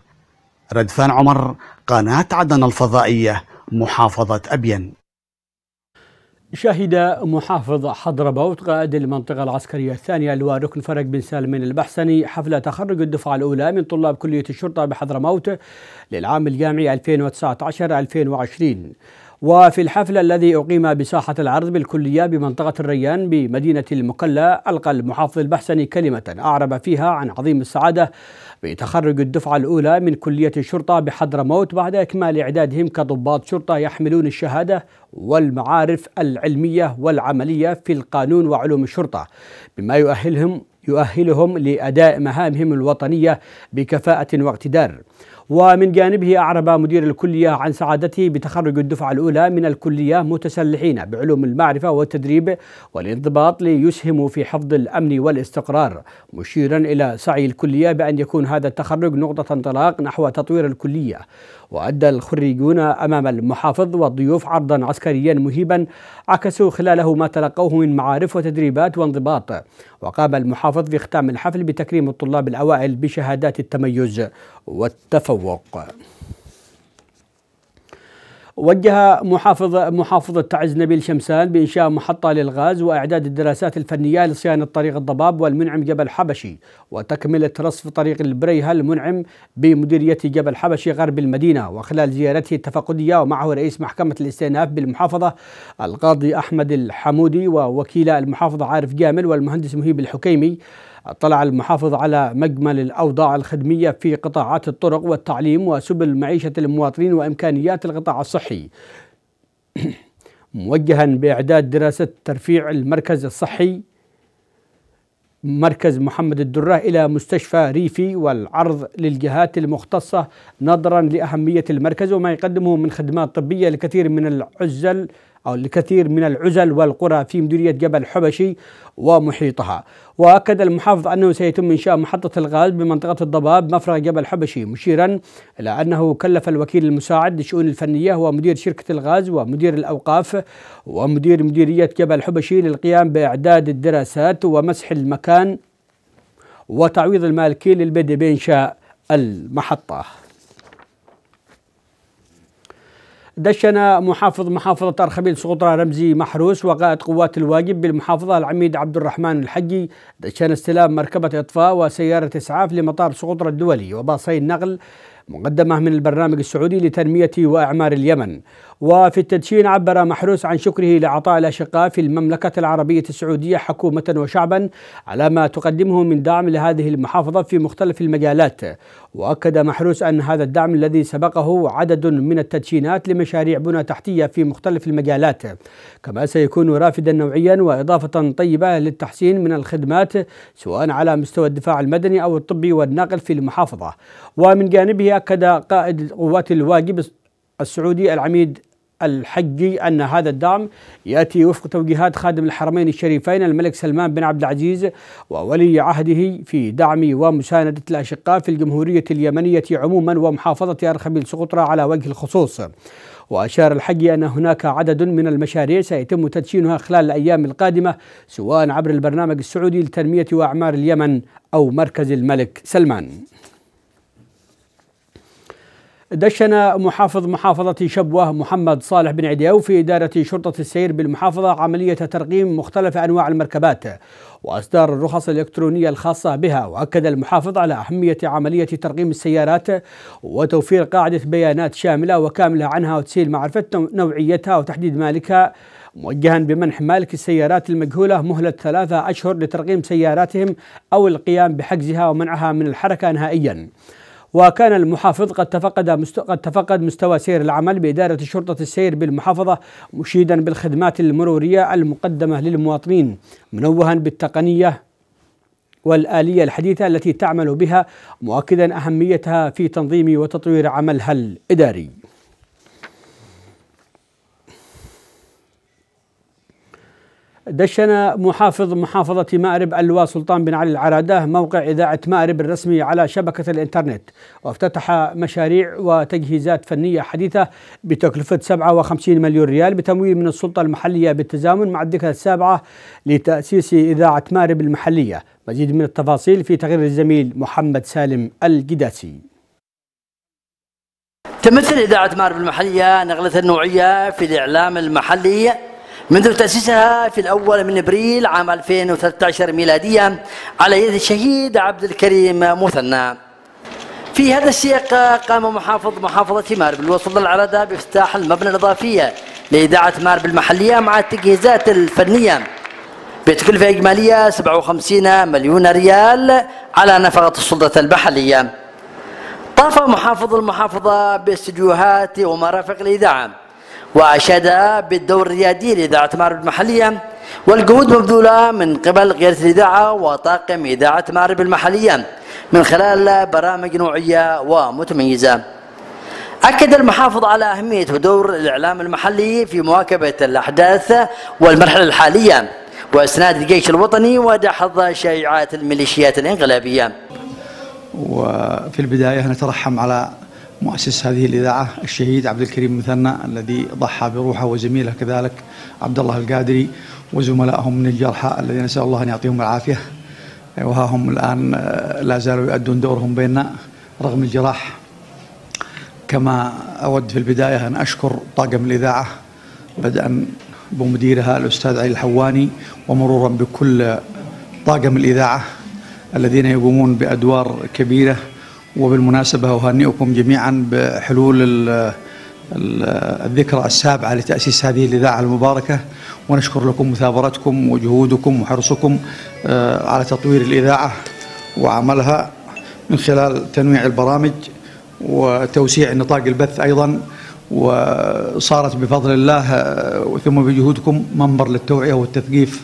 ردفان عمر قناة عدن الفضائية محافظة أبين شهد محافظ حضرموت قائد المنطقة العسكرية الثانية اللواء ركن فرج بن سالم البحسني حفل تخرج الدفعة الأولى من طلاب كلية الشرطة بحضرموت للعام الجامعي 2019 2020 وفي الحفل الذي أقيم بساحة العرض بالكلية بمنطقة الريان بمدينة المكلا ألقى المحافظ البحسني كلمة أعرب فيها عن عظيم السعادة بتخرج الدفعة الأولى من كلية الشرطة بحضرموت بعد إكمال إعدادهم كضباط شرطة يحملون الشهادة والمعارف العلمية والعملية في القانون وعلوم الشرطة بما يؤهلهم يؤهلهم لأداء مهامهم الوطنية بكفاءة واقتدار ومن جانبه أعرب مدير الكلية عن سعادته بتخرج الدفعة الأولى من الكلية متسلحين بعلوم المعرفة والتدريب والانضباط ليسهموا في حفظ الأمن والاستقرار مشيرا إلى سعي الكلية بأن يكون هذا التخرج نقطة انطلاق نحو تطوير الكلية وأدى الخريجون أمام المحافظ والضيوف عرضا عسكريا مهيبا عكسوا خلاله ما تلقوه من معارف وتدريبات وانضباط وقام المحافظ في ختام الحفل بتكريم الطلاب الأوائل بشهادات التميز والتفوق وجه محافظ محافظة تعز نبيل شمسان بإنشاء محطة للغاز وإعداد الدراسات الفنية لصيانة طريق الضباب والمنعم جبل حبشي وتكملة رصف طريق البريها المنعم بمديرية جبل حبشي غرب المدينة وخلال زيارته التفقدية ومعه رئيس محكمة الاستئناف بالمحافظة القاضي أحمد الحمودي ووكيل المحافظة عارف جامل والمهندس مهيب الحكيمي اطلع المحافظ على مجمل الأوضاع الخدمية في قطاعات الطرق والتعليم وسبل معيشة المواطنين وإمكانيات القطاع الصحي [CLEARS THROAT] موجها بإعداد دراسة ترفيع المركز الصحي مركز محمد الدره إلى مستشفى ريفي والعرض للجهات المختصة نظرا لأهمية المركز وما يقدمه من خدمات طبية لكثير من العزل أو لكثير من العزل والقرى في مديرية جبل حبشي ومحيطها وأكد المحافظ أنه سيتم إنشاء محطة الغاز بمنطقة الضباب مفرغ جبل حبشي مشيرا إلى أنه كلف الوكيل المساعد للشؤون الفنية ومدير شركة الغاز ومدير الأوقاف ومدير مديرية جبل حبشي للقيام بإعداد الدراسات ومسح المكان وتعويض المالكين للبدء بإنشاء المحطة دشن محافظ محافظة أرخبيل سقطرى رمزي محروس وقائد قوات الواجب بالمحافظة العميد عبد الرحمن الحجي دشن استلام مركبة إطفاء وسيارة إسعاف لمطار سقطرى الدولي وباصي النقل مقدمة من البرنامج السعودي لتنمية وإعمار اليمن وفي التدشين عبر محروس عن شكره لعطاء الأشقاء في المملكة العربية السعودية حكومة وشعبا على ما تقدمه من دعم لهذه المحافظة في مختلف المجالات وأكد محروس أن هذا الدعم الذي سبقه عدد من التدشينات لمشاريع بنى تحتية في مختلف المجالات كما سيكون رافدا نوعيا وإضافة طيبة للتحسين من الخدمات سواء على مستوى الدفاع المدني أو الطبي والناقل في المحافظة ومن جانبه أكد قائد قوات الواجب السعودي العميد الحجي أن هذا الدعم يأتي وفق توجيهات خادم الحرمين الشريفين الملك سلمان بن عبد العزيز وولي عهده في دعم ومساندة الأشقاء في الجمهورية اليمنية عموما ومحافظة أرخبيل سقطرى على وجه الخصوص وأشار الحجي أن هناك عدد من المشاريع سيتم تدشينها خلال الأيام القادمة سواء عبر البرنامج السعودي لتنمية وأعمار اليمن أو مركز الملك سلمان دشن محافظ محافظة شبوة محمد صالح بن عديو في إدارة شرطة السير بالمحافظة عملية ترقيم مختلف أنواع المركبات وإصدار الرخص الإلكترونية الخاصة بها وأكد المحافظ على أهمية عملية ترقيم السيارات وتوفير قاعدة بيانات شاملة وكاملة عنها وتسهيل معرفة نوعيتها وتحديد مالكها موجها بمنح مالك السيارات المجهولة مهلة ثلاثة أشهر لترقيم سياراتهم أو القيام بحجزها ومنعها من الحركة نهائياً وكان المحافظ قد تفقد قد تفقد مستوى سير العمل بإدارة شرطة السير بالمحافظة مشيدا بالخدمات المرورية المقدمة للمواطنين منوها بالتقنية والآلية الحديثة التي تعمل بها مؤكدا أهميتها في تنظيم وتطوير عملها الإداري دشن محافظ محافظة مأرب اللواء سلطان بن علي العرادة موقع إذاعة مأرب الرسمي على شبكة الإنترنت وافتتح مشاريع وتجهيزات فنية حديثة بتكلفة 57 مليون ريال بتمويل من السلطة المحلية بالتزامن مع الذكرى السابعة لتأسيس إذاعة مأرب المحلية مزيد من التفاصيل في تقرير الزميل محمد سالم القداسي تمثل إذاعة مأرب المحلية نقلة نوعية في الإعلام المحلي منذ تأسيسها في الأول من أبريل عام 2013 ميلادية على يد الشهيد عبد الكريم مثنى في هذا السياق قام محافظ محافظة مارب وسط العرادة بافتتاح المبنى الإضافية لإذاعة مارب المحلية مع التجهيزات الفنية بتكلفة إجمالية 57 مليون ريال على نفقة السلطة المحلية طاف محافظ المحافظة باستديوهات ومرافق الإذاعة وأشاد بالدور الريادي لإذاعة مأرب المحلية والجهود مبذولة من قبل قيادة الإذاعة وطاقم إذاعة مأرب المحلية من خلال برامج نوعية ومتميزة أكد المحافظ على أهمية ودور الإعلام المحلي في مواكبة الأحداث والمرحلة الحالية وإسناد الجيش الوطني ودحض شائعات الميليشيات الانقلابية وفي البداية نترحم على مؤسس هذه الإذاعة الشهيد عبد الكريم مثنى الذي ضحى بروحه وزميله كذلك عبد الله القادري وزملائهم من الجرحى الذين نسأل الله أن يعطيهم العافية وها هم الآن آه، لا زالوا يؤدون دورهم بيننا رغم الجراح كما أود في البداية أن أشكر طاقم الإذاعة بدءا بمديرها الأستاذ علي الحواني ومرورا بكل طاقم الإذاعة الذين يقومون بأدوار كبيرة وبالمناسبة أهنئكم جميعا بحلول الذكرى السابعة لتأسيس هذه الإذاعة المباركة ونشكر لكم مثابرتكم وجهودكم وحرصكم آه، على تطوير الإذاعة وعملها من خلال تنويع البرامج وتوسيع نطاق البث أيضا وصارت بفضل الله آه، ثم بجهودكم منبر للتوعية والتثقيف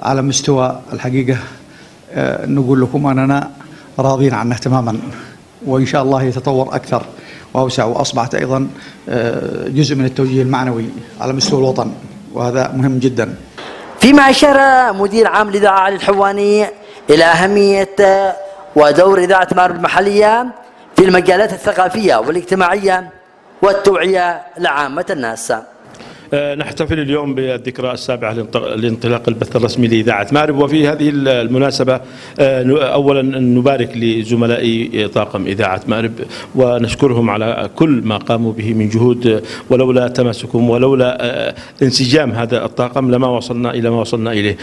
على مستوى الحقيقة آه، نقول لكم أننا راضين عنه تماما وإن شاء الله يتطور أكثر وأوسع وأصبحت أيضا آه، جزء من التوجيه المعنوي على مستوى الوطن وهذا مهم جدا فيما أشار مدير عام لإذاعة علي الحواني إلى أهمية آه، ودور إذاعة مأرب المحلية في المجالات الثقافية والاجتماعية والتوعية لعامة الناس آه، نحتفل اليوم بالذكرى السابعة لانطلاق البث الرسمي لإذاعة مارب وفي هذه المناسبة آه، أولا نبارك لزملائي طاقم إذاعة مارب ونشكرهم على كل ما قاموا به من جهود ولولا تماسكهم ولولا آه، انسجام هذا الطاقم لما وصلنا إلى ما وصلنا إليه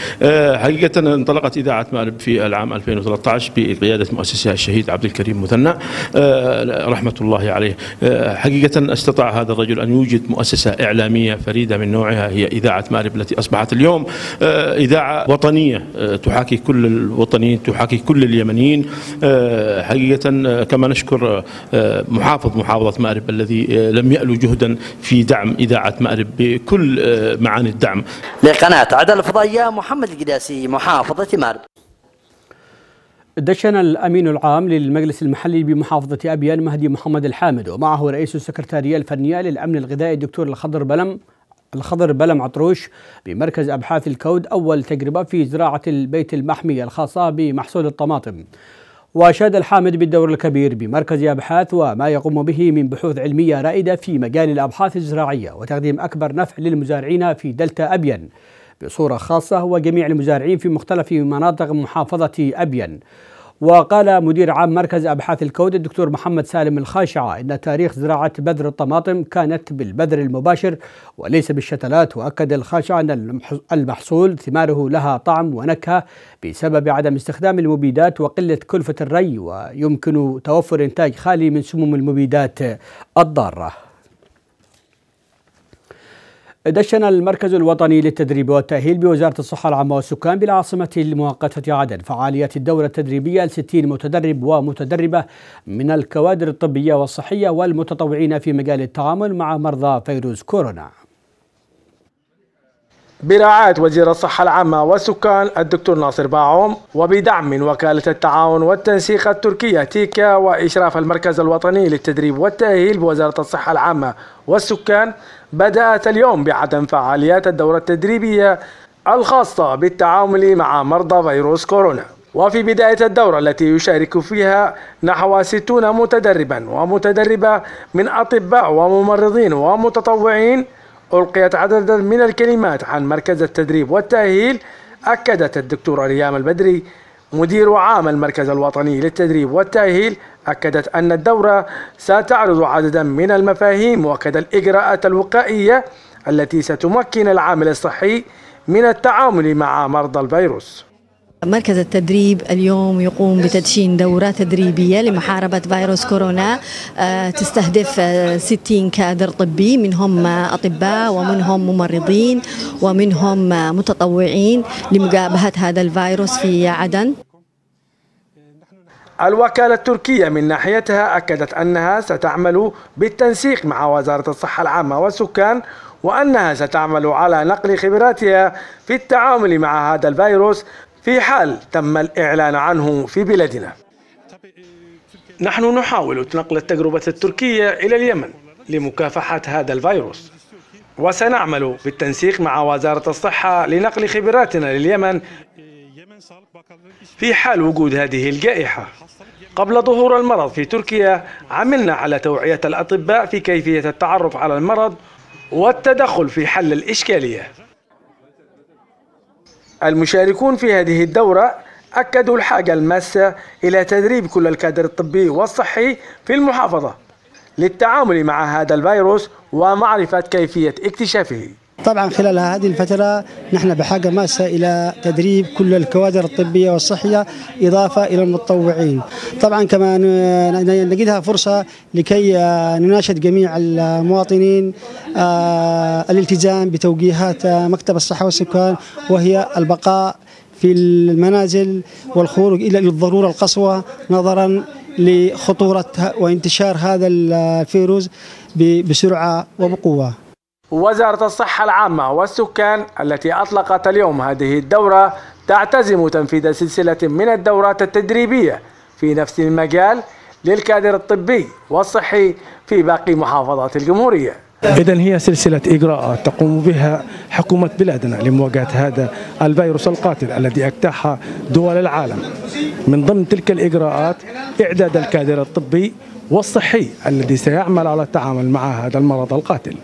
حقيقة انطلقت إذاعة مارب في العام 2013 بقيادة مؤسسها الشهيد عبد الكريم مثنى رحمة الله عليه حقيقة استطاع هذا الرجل أن يوجد مؤسسة إعلامية فريق فريدة من نوعها هي إذاعة مارب التي أصبحت اليوم آه، إذاعة وطنية آه، تحاكي كل الوطنيين تحاكي كل اليمنيين آه، حقيقة كما نشكر محافظ محافظة مارب الذي لم يألو جهدا في دعم إذاعة مارب بكل معاني الدعم لقناة عدل الفضائية محمد القداسي محافظة مارب دشن الأمين العام للمجلس المحلي بمحافظة أبيان مهدي محمد الحامد ومعه رئيس السكرتارية الفنية للأمن الغذائي الدكتور الخضر بلم الخضر بلم عطروش بمركز أبحاث الكود أول تجربة في زراعة البيت المحمي الخاصة بمحصول الطماطم وأشاد الحامد بالدور الكبير بمركز أبحاث وما يقوم به من بحوث علمية رائدة في مجال الأبحاث الزراعية وتقديم أكبر نفع للمزارعين في دلتا أبين بصورة خاصة وجميع المزارعين في مختلف مناطق محافظة أبين وقال مدير عام مركز أبحاث الكود الدكتور محمد سالم الخاشعة إن تاريخ زراعة بذر الطماطم كانت بالبذر المباشر وليس بالشتلات وأكد الخاشعة أن المحصول ثماره لها طعم ونكهة بسبب عدم استخدام المبيدات وقلة كلفة الري ويمكن توفر إنتاج خالي من سموم المبيدات الضارة دشن المركز الوطني للتدريب والتأهيل بوزارة الصحة العامة والسكان بالعاصمة المؤقتة عدن فعالية الدورة التدريبية لستين متدرب ومتدربة من الكوادر الطبية والصحية والمتطوعين في مجال التعامل مع مرضى فيروس كورونا برعاية وزير الصحة العامة والسكان الدكتور ناصر باعوم وبدعم من وكالة التعاون والتنسيق التركية تيكا وإشراف المركز الوطني للتدريب والتأهيل بوزارة الصحة العامة والسكان بدأت اليوم بعدم فعاليات الدورة التدريبية الخاصة بالتعامل مع مرضى فيروس كورونا وفي بداية الدورة التي يشارك فيها نحو 60 متدربا ومتدربة من أطباء وممرضين ومتطوعين ألقيت عددا من الكلمات عن مركز التدريب والتأهيل أكدت الدكتورة ريام البدري مدير عام المركز الوطني للتدريب والتأهيل أكدت أن الدورة ستعرض عددا من المفاهيم وكذا الإجراءات الوقائية التي ستمكن العامل الصحي من التعامل مع مرضى الفيروس مركز التدريب اليوم يقوم بتدشين دورات تدريبية لمحاربة فيروس كورونا آه، تستهدف 60 آه، كادر طبي منهم أطباء ومنهم ممرضين ومنهم متطوعين لمجابهة هذا الفيروس في عدن الوكالة التركية من ناحيتها أكدت أنها ستعمل بالتنسيق مع وزارة الصحة العامة والسكان وأنها ستعمل على نقل خبراتها في التعامل مع هذا الفيروس في حال تم الإعلان عنه في بلادنا نحن نحاول نقل التجربة التركية إلى اليمن لمكافحة هذا الفيروس وسنعمل بالتنسيق مع وزارة الصحة لنقل خبراتنا لليمن في حال وجود هذه الجائحة قبل ظهور المرض في تركيا عملنا على توعية الأطباء في كيفية التعرف على المرض والتدخل في حل الإشكالية المشاركون في هذه الدورة أكدوا الحاجة الماسة إلى تدريب كل الكادر الطبي والصحي في المحافظة للتعامل مع هذا الفيروس ومعرفة كيفية اكتشافه طبعا خلال هذه الفترة نحن بحاجة ماسة إلى تدريب كل الكوادر الطبية والصحية إضافة إلى المتطوعين طبعا كما نجدها فرصة لكي آه، نناشد جميع المواطنين آه، الالتزام بتوجيهات آه، مكتب الصحة والسكان وهي البقاء في المنازل والخروج إلى الضرورة القصوى نظرا لخطورة وانتشار هذا الفيروس بسرعة وبقوة وزارة الصحة العامة والسكان التي أطلقت اليوم هذه الدورة تعتزم تنفيذ سلسلة من الدورات التدريبية في نفس المجال للكادر الطبي والصحي في باقي محافظات الجمهورية إذا هي سلسلة إجراءات تقوم بها حكومة بلادنا لمواجهة هذا الفيروس القاتل الذي اجتاح دول العالم من ضمن تلك الإجراءات إعداد الكادر الطبي والصحي الذي سيعمل على التعامل مع هذا المرض القاتل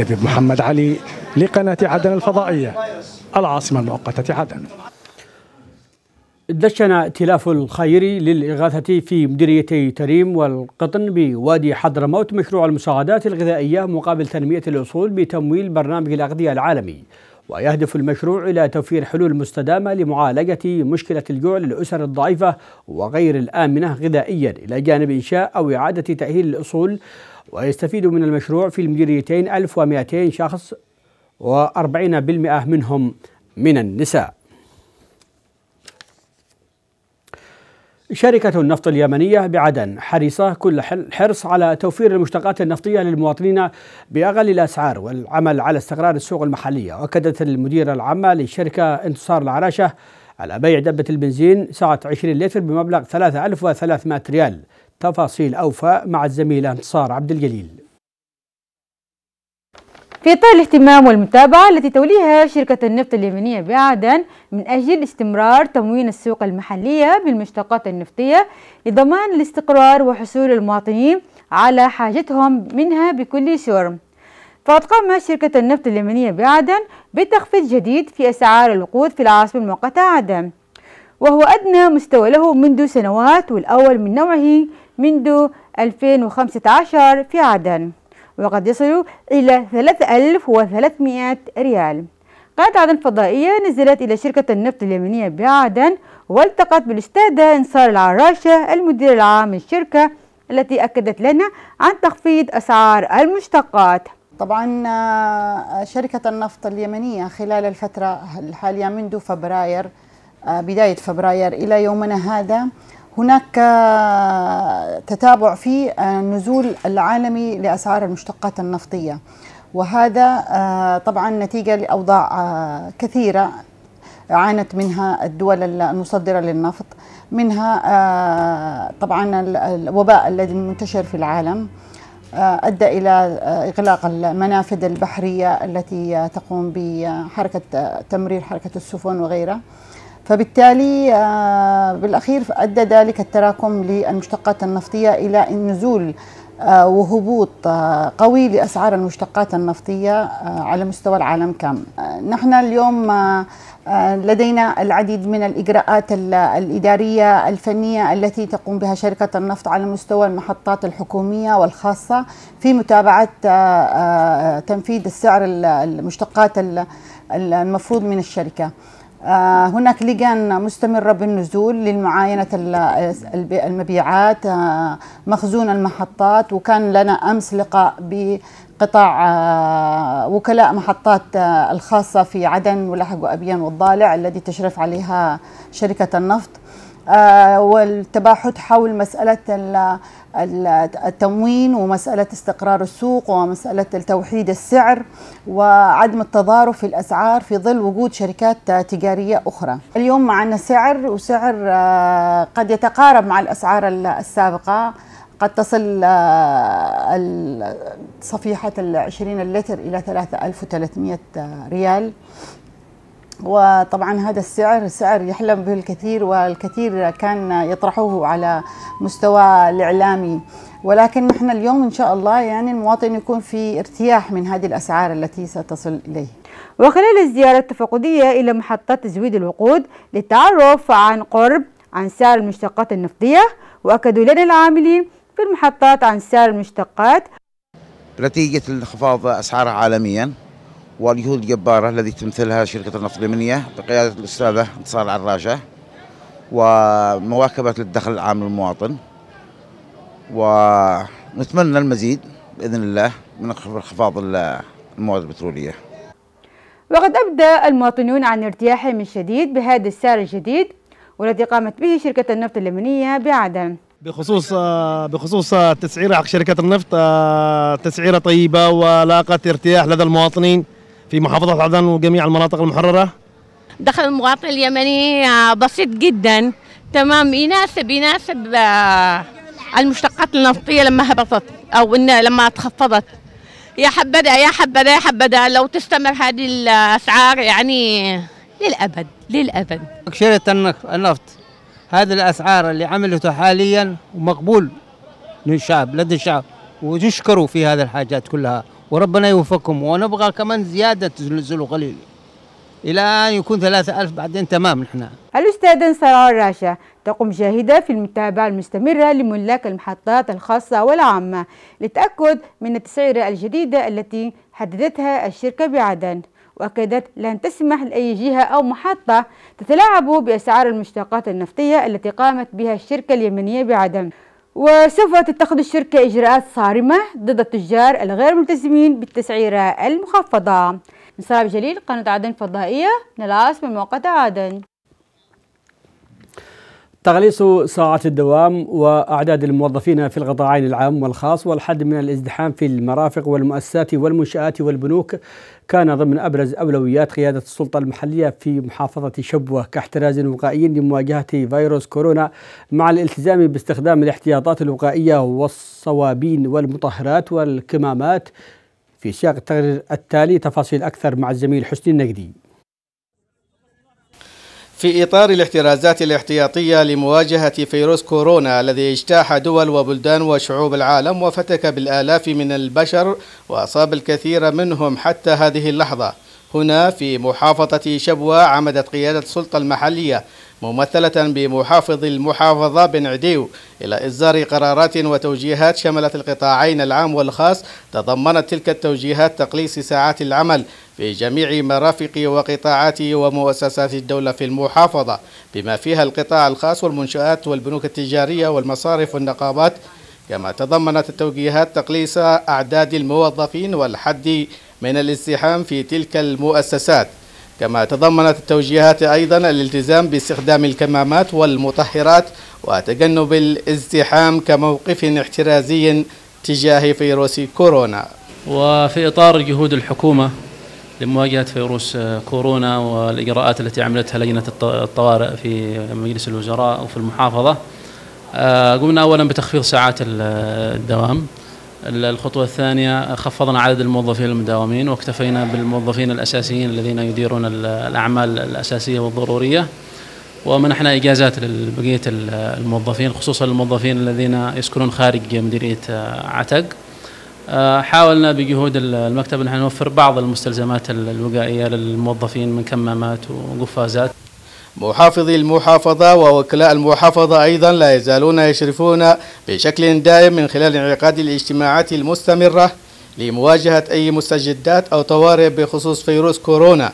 لبيب محمد علي لقناة عدن الفضائية العاصمة المؤقتة عدن دشن ائتلاف الخيري للإغاثة في مديريتي تريم والقطن بوادي حضرموت مشروع المساعدات الغذائية مقابل تنمية الأصول بتمويل برنامج الأغذية العالمي ويهدف المشروع إلى توفير حلول مستدامة لمعالجة مشكلة الجوع للأسر الضعيفة وغير الآمنة غذائيا إلى جانب إنشاء أو إعادة تأهيل الأصول ويستفيد من المشروع في المديريتين 1200 شخص و40% منهم من النساء شركة النفط اليمنية بعدن حريصة كل الحرص على توفير المشتقات النفطية للمواطنين بأغلى الأسعار والعمل على استقرار السوق المحلية وأكدت المديرة العامة للشركة انتصار العراشة على بيع دبة البنزين سعة 20 لتر بمبلغ 3300 ريال تفاصيل أوفى مع الزميلة انتصار عبد الجليل في إطار الاهتمام والمتابعة التي توليها شركة النفط اليمنية بعدن من أجل استمرار تموين السوق المحلية بالمشتقات النفطية لضمان الاستقرار وحصول المواطنين على حاجتهم منها بكل سور فقد قامت شركة النفط اليمنية بعدن بتخفيض جديد في أسعار الوقود في العاصمة المؤقتة عدن وهو أدنى مستوى له منذ سنوات والأول من نوعه منذ 2015 في عدن وقد يصل إلى 3300 ريال قناة عدن الفضائية نزلت إلى شركة النفط اليمنية بعدن والتقت بالأستاذة إنصار العراشة المدير العام للشركة التي أكدت لنا عن تخفيض أسعار المشتقات طبعا آه، شركة النفط اليمنية خلال الفترة الحالية منذ فبراير آه، بداية فبراير إلى يومنا هذا هناك تتابع في النزول العالمي لأسعار المشتقات النفطية وهذا آه، طبعا نتيجة لأوضاع آه، كثيرة عانت منها الدول المصدرة للنفط منها آه، طبعا الوباء الذي منتشر في العالم أدى إلى إغلاق المنافذ البحرية التي تقوم بحركة تمرير حركة السفن وغيرها فبالتالي آه، بالأخير أدى ذلك التراكم للمشتقات النفطية إلى نزول آه، وهبوط آه، قوي لأسعار المشتقات النفطية على مستوى العالم كامل نحن اليوم لدينا العديد من الإجراءات الإدارية الفنية التي تقوم بها شركة النفط على مستوى المحطات الحكومية والخاصة في متابعة تنفيذ السعر المشتقات المفروض من الشركة آه، هناك لجان مستمرة بالنزول للمعاينة المبيعات آه، مخزون المحطات وكان لنا أمس لقاء بقطاع آه، وكلاء محطات الخاصة في عدن ولحق أبيان والضالع الذي تشرف عليها شركة النفط والتباحث حول مسألة التموين ومسألة استقرار السوق ومسألة توحيد السعر وعدم التضارب في الأسعار في ظل وجود شركات تجارية أخرى اليوم معنا سعر وسعر آه، قد يتقارب مع الأسعار السابقة قد تصل آه، صفيحة العشرين اللتر إلى 3300 ريال وطبعا هذا السعر سعر يحلم به الكثير والكثير كان يطرحوه على مستوى الإعلامي ولكن نحن اليوم إن شاء الله يعني المواطن يكون في ارتياح من هذه الأسعار التي ستصل إليه وخلال الزيارة التفقدية إلى محطة تزويد الوقود للتعرف عن قرب عن سعر المشتقات النفطية وأكدوا لنا العاملين في المحطات عن سعر المشتقات نتيجة انخفاض أسعارها عالميا والجهود الجبارة الذي تمثلها شركة النفط اليمنية بقيادة الأستاذة انتصار العراجة ومواكبة للدخل العام للمواطن ونتمنى المزيد بإذن الله من انخفاض المواد البترولية وقد أبدى المواطنون عن ارتياحهم الشديد بهذا السعر الجديد والذي قامت به شركة النفط اليمنية بعدم بخصوص بخصوص تسعيرة حق شركة النفط تسعيرة طيبة ولاقت ارتياح لدى المواطنين في محافظة عدن وجميع المناطق المحررة دخل المواطن اليمني آه، بسيط جدا تمام يناسب يناسب آه، المشتقات النفطية لما هبطت أو إن لما تخفضت يا حبذا يا حبذا يا حبذا لو تستمر هذه الأسعار يعني للأبد للأبد شرية النفط هذه الأسعار اللي عملته حاليا مقبول للشعب لدى الشعب ويشكروا في هذه الحاجات كلها وربنا يوفقكم ونبغى كمان زيادة تنزلوا قليل إلى أن يكون ثلاثة ألف بعدين تمام نحن الأستاذة سرار راشا تقوم جاهدة في المتابعة المستمرة لملاك المحطات الخاصة والعامة للتأكد من التسعيرة الجديدة التي حددتها الشركة بعدن وأكدت لن تسمح لأي جهة أو محطة تتلاعب بأسعار المشتقات النفطية التي قامت بها الشركة اليمنية بعدن وسوف تتخذ الشركة إجراءات صارمة ضد التجار الغير ملتزمين بالتسعيرة المخفضة من سراب جليل قناة عدن فضائية نلاس من موقع عدن تغليص ساعات الدوام وأعداد الموظفين في القطاعين العام والخاص والحد من الازدحام في المرافق والمؤسسات والمنشآت والبنوك كان ضمن أبرز أولويات قيادة السلطة المحلية في محافظة شبوة كاحتراز وقائي لمواجهة فيروس كورونا مع الالتزام باستخدام الاحتياطات الوقائية والصوابين والمطهرات والكمامات في سياق التقرير التالي تفاصيل أكثر مع الزميل حسني النقدي في إطار الاحترازات الاحتياطية لمواجهة فيروس كورونا الذي اجتاح دول وبلدان وشعوب العالم وفتك بالآلاف من البشر وأصاب الكثير منهم حتى هذه اللحظة هنا في محافظة شبوة عمدت قيادة السلطة المحلية ممثلة بمحافظ المحافظة بن عديو إلى إصدار قرارات وتوجيهات شملت القطاعين العام والخاص تضمنت تلك التوجيهات تقليص ساعات العمل في جميع مرافق وقطاعات ومؤسسات الدولة في المحافظة بما فيها القطاع الخاص والمنشآت والبنوك التجارية والمصارف والنقابات كما تضمنت التوجيهات تقليص أعداد الموظفين والحد من الازدحام في تلك المؤسسات كما تضمنت التوجيهات أيضا الالتزام باستخدام الكمامات والمطهرات وتجنب الازدحام كموقف احترازي تجاه فيروس كورونا وفي إطار جهود الحكومة لمواجهة فيروس كورونا والإجراءات التي عملتها لجنة الطوارئ في مجلس الوزراء وفي المحافظة آه، قمنا أولا بتخفيض ساعات الدوام الخطوة الثانية خفضنا عدد الموظفين المداومين واكتفينا بالموظفين الأساسيين الذين يديرون الأعمال الأساسية والضرورية ومنحنا إجازات لبقية الموظفين خصوصا الموظفين الذين يسكنون خارج مديرية آه، عتق آه، حاولنا بجهود المكتب أن نوفر بعض المستلزمات الوقائية للموظفين من كمامات وقفازات محافظي المحافظة ووكلاء المحافظة أيضا لا يزالون يشرفون بشكل دائم من خلال انعقاد الاجتماعات المستمرة لمواجهة أي مستجدات أو طوارئ بخصوص فيروس كورونا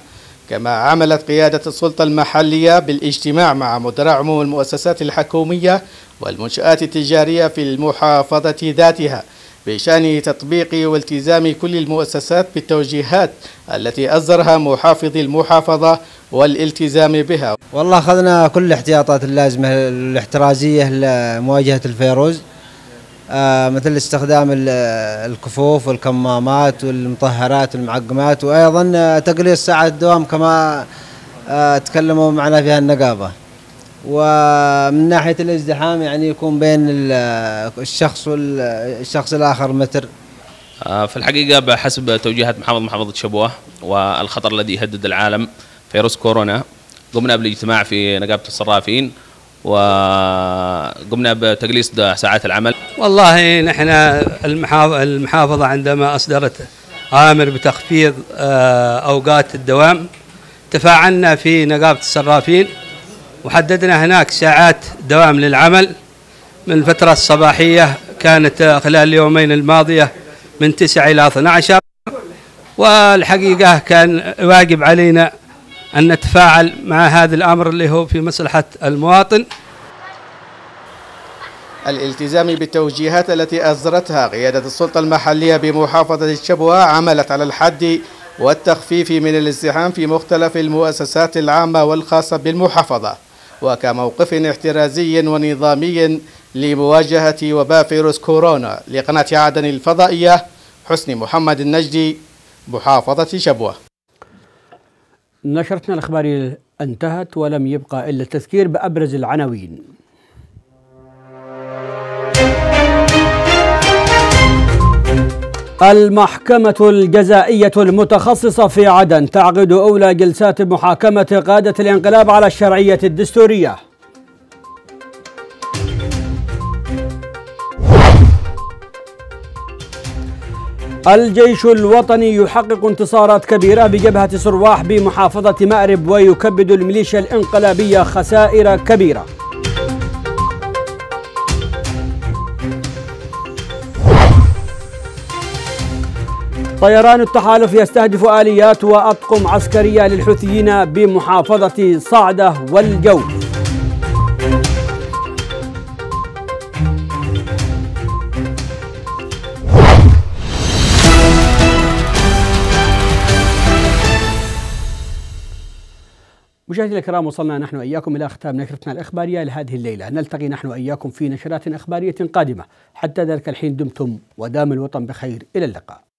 كما عملت قيادة السلطة المحلية بالاجتماع مع مدراء عموم المؤسسات الحكومية والمنشآت التجارية في المحافظة ذاتها بشأن تطبيق والتزام كل المؤسسات بالتوجيهات التي أصدرها محافظ المحافظة والالتزام بها والله أخذنا كل الاحتياطات اللازمة الاحترازية لمواجهة الفيروس آه، مثل استخدام الكفوف والكمامات والمطهرات والمعقمات وأيضا تقليل ساعة الدوام كما آه، تكلموا معنا فيها النقابة ومن ناحية الازدحام يعني يكون بين الشخص والشخص الآخر متر آه، في الحقيقة بحسب توجيهات محافظ محافظة شبوة والخطر الذي يهدد العالم فيروس كورونا قمنا بالاجتماع في نقابة الصرافين وقمنا بتقليص ساعات العمل والله نحن المحافظة عندما أصدرت آمر بتخفيض آه، أوقات الدوام تفاعلنا في نقابة الصرافين وحددنا هناك ساعات دوام للعمل من الفترة الصباحية كانت خلال اليومين الماضية من 9 إلى 12 والحقيقة كان واجب علينا أن نتفاعل مع هذا الأمر اللي هو في مصلحة المواطن الالتزام بالتوجيهات التي أصدرتها قيادة السلطة المحلية بمحافظة الشبوة عملت على الحد والتخفيف من الازدحام في مختلف المؤسسات العامة والخاصة بالمحافظة وكموقف احترازي ونظامي لمواجهة وباء فيروس كورونا لقناة عدن الفضائية حسني محمد النجدي محافظة شبوه نشرتنا الإخبارية انتهت ولم يبقى إلا التذكير بأبرز العناوين المحكمة الجزائية المتخصصة في عدن تعقد أولى جلسات محاكمة قادة الانقلاب على الشرعية الدستورية الجيش الوطني يحقق انتصارات كبيرة بجبهة سرواح بمحافظة مأرب ويكبد الميليشيا الانقلابية خسائر كبيرة طيران التحالف يستهدف آليات وأطقم عسكرية للحوثيين بمحافظة صعدة والجوف مشاهدينا الكرام وصلنا نحن اياكم الى ختام نشرتنا الاخباريه لهذه الليله، نلتقي نحن اياكم في نشرات اخباريه قادمه، حتى ذلك الحين دمتم ودام الوطن بخير، الى اللقاء.